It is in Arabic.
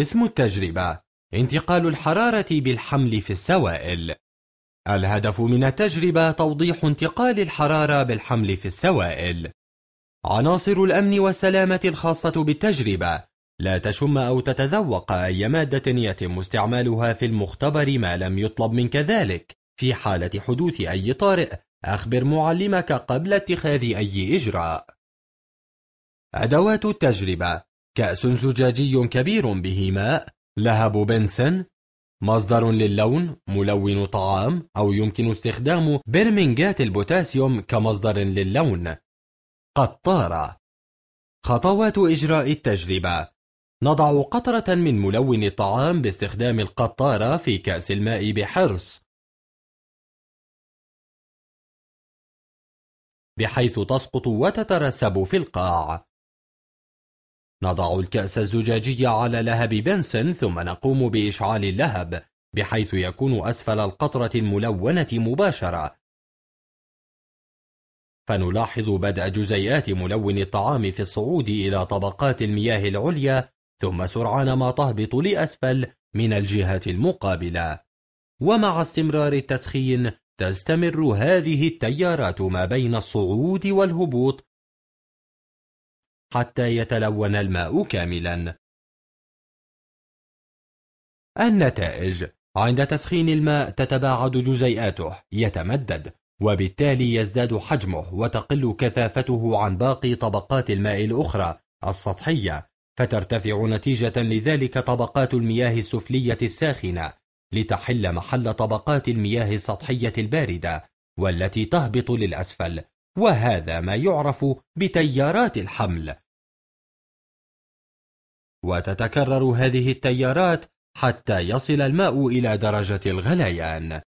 اسم التجربة انتقال الحرارة بالحمل في السوائل الهدف من التجربة توضيح انتقال الحرارة بالحمل في السوائل عناصر الأمن والسلامة الخاصة بالتجربة لا تشم أو تتذوق أي مادة يتم استعمالها في المختبر ما لم يطلب منك ذلك في حالة حدوث أي طارئ أخبر معلمك قبل اتخاذ أي إجراء أدوات التجربة كأس زجاجي كبير به ماء لهب بنسن مصدر للون ملون طعام أو يمكن استخدام برمنجات البوتاسيوم كمصدر للون قطارة خطوات إجراء التجربة نضع قطرة من ملون الطعام باستخدام القطارة في كأس الماء بحرص بحيث تسقط وتترسب في القاع نضع الكأس الزجاجي على لهب بنسن ثم نقوم بإشعال اللهب بحيث يكون أسفل القطرة الملونة مباشرة فنلاحظ بدء جزيئات ملون الطعام في الصعود إلى طبقات المياه العليا ثم سرعان ما تهبط لأسفل من الجهة المقابلة ومع استمرار التسخين تستمر هذه التيارات ما بين الصعود والهبوط حتى يتلون الماء كاملا النتائج عند تسخين الماء تتباعد جزيئاته يتمدد وبالتالي يزداد حجمه وتقل كثافته عن باقي طبقات الماء الأخرى السطحية فترتفع نتيجة لذلك طبقات المياه السفلية الساخنة لتحل محل طبقات المياه السطحية الباردة والتي تهبط للأسفل وهذا ما يعرف بتيارات الحمل وتتكرر هذه التيارات حتى يصل الماء إلى درجة الغليان